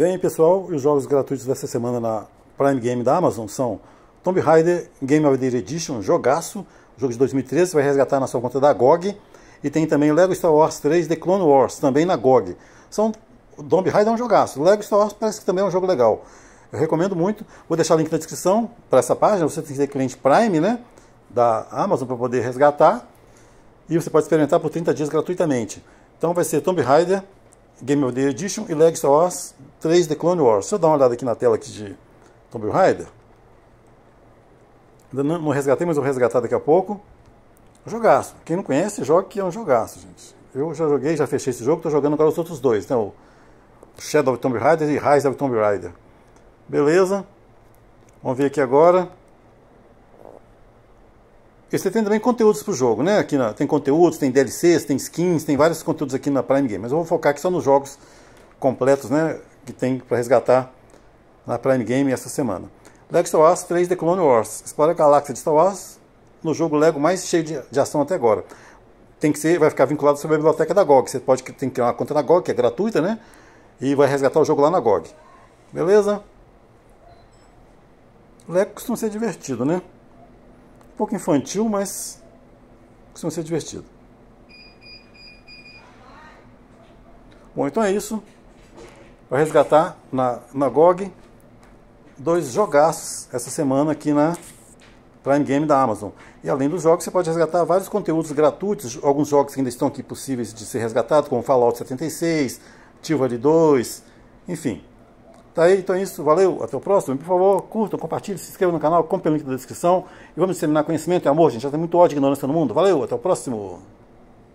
Bem, pessoal, os jogos gratuitos dessa semana na Prime Game da Amazon são Tomb Raider Game of the Year Edition, jogaço, jogo de 2013, vai resgatar na sua conta da GOG. E tem também Lego Star Wars 3 The Clone Wars, também na GOG. São, Tomb Raider é um jogaço, Lego Star Wars parece que também é um jogo legal. Eu recomendo muito. Vou deixar o link na descrição para essa página. Você tem que ter cliente Prime, né? Da Amazon para poder resgatar. E você pode experimentar por 30 dias gratuitamente. Então vai ser Tomb Raider, Game of the Year Edition e Lego Star Wars 3 The Clone Wars. Deixa eu dar uma olhada aqui na tela aqui de Tomb Raider. Ainda não, não resgatei, mas vou resgatar daqui a pouco. Jogaço. Quem não conhece, joga que é um jogaço, gente. Eu já joguei, já fechei esse jogo, estou jogando agora os outros dois, né? O Shadow of Tomb Raider e Rise of Tomb Raider. Beleza? Vamos ver aqui agora. E você tem também conteúdos para o jogo, né? Aqui na, tem conteúdos, tem DLCs, tem skins, tem vários conteúdos aqui na Prime Game. Mas eu vou focar aqui só nos jogos completos, né? que tem para resgatar na Prime Game essa semana. Lego Star Wars 3 The Clone Wars. Explora a galáxia de Star Wars no jogo Lego mais cheio de, de ação até agora. Tem que ser, vai ficar vinculado sobre a biblioteca da GOG. Você pode tem que criar uma conta na GOG, que é gratuita, né? E vai resgatar o jogo lá na GOG. Beleza? Lego costuma ser divertido, né? Um pouco infantil, mas costuma ser divertido. Bom, então é isso para resgatar na, na GOG dois jogaços essa semana aqui na Prime Game da Amazon. E além dos jogos, você pode resgatar vários conteúdos gratuitos, alguns jogos que ainda estão aqui possíveis de ser resgatados, como Fallout 76, Tilvary 2, enfim. Tá aí, então é isso, valeu, até o próximo. Por favor, curtam, compartilhem, se inscrevam no canal, compre o link da descrição e vamos disseminar conhecimento e amor, gente. Já tem muito ódio e ignorância no mundo. Valeu, até o próximo.